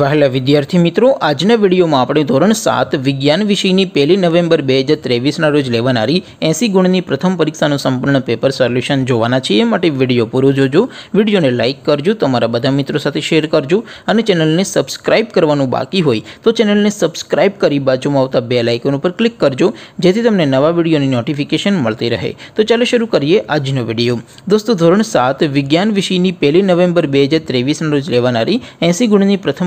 વાહલા વિદ્યાર્થી મિત્રો આજ ને વિડિયો માં આપણે ધોરણ 7 વિજ્ઞાન વિષય ની 1 નવેમ્બર 2023 ના રોજ લેવાણારી 80 ગુણ ની પ્રથમ પરીક્ષા નો સંપૂર્ણ પેપર સોલ્યુશન જોવાના છે માટે વિડિયો પૂરું જોજો વિડિયોને લાઈક કરજો તમારા બધા મિત્રો સાથે શેર કરજો અને ચેનલ ને સબસ્ક્રાઇબ કરવાનો બાકી હોય તો ચેનલ ને સબસ્ક્રાઇબ કરી બાજુમાં આવતા બેલ આઇકન ઉપર ક્લિક કરજો જેથી તમને નવા વિડિયો ની નોટિફિકેશન મળતી રહે તો ચાલો શરૂ કરીએ આજ નો વિડિયો દોસ્તો ધોરણ 7 વિજ્ઞાન વિષય ની 1 નવેમ્બર 2023 ના રોજ લેવાણારી 80 ગુણ ની પ્રથમ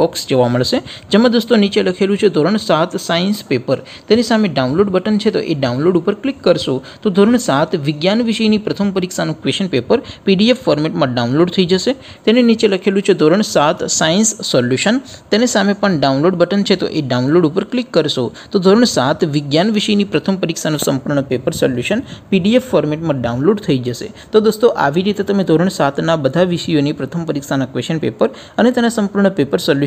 બોક્સ જોવા મળશે જેમ દોસ્તો નીચે લખેલું છે ધોરણ 7 સાયન્સ પેપર તેની સામે ડાઉનલોડ બટન છે તો એ ડાઉનલોડ ઉપર ક્લિક કરશો તો ધોરણ 7 વિજ્ઞાન વિષયની પ્રથમ પરીક્ષાનું ક્વેશ્ચન પેપર PDF ફોર્મેટમાં ડાઉનલોડ થઈ જશે તેની નીચે લખેલું છે ધોરણ 7 સાયન્સ સોલ્યુશન તેની સામે પણ ડાઉનલોડ બટન છે તો એ ડાઉનલોડ ઉપર ક્લિક કરશો તો ધોરણ 7 વિજ્ઞાન વિષયની પ્રથમ પરીક્ષાનું સંપૂર્ણ પેપર સોલ્યુશન PDF ફોર્મેટમાં ડાઉનલોડ થઈ જશે તો દોસ્તો આવી રીતે તમે ધોરણ 7 ના બધા વિષયોની પ્રથમ પરીક્ષાના ક્વેશ્ચન પેપર અને તેના સંપૂર્ણ પેપર સોલ્યુશન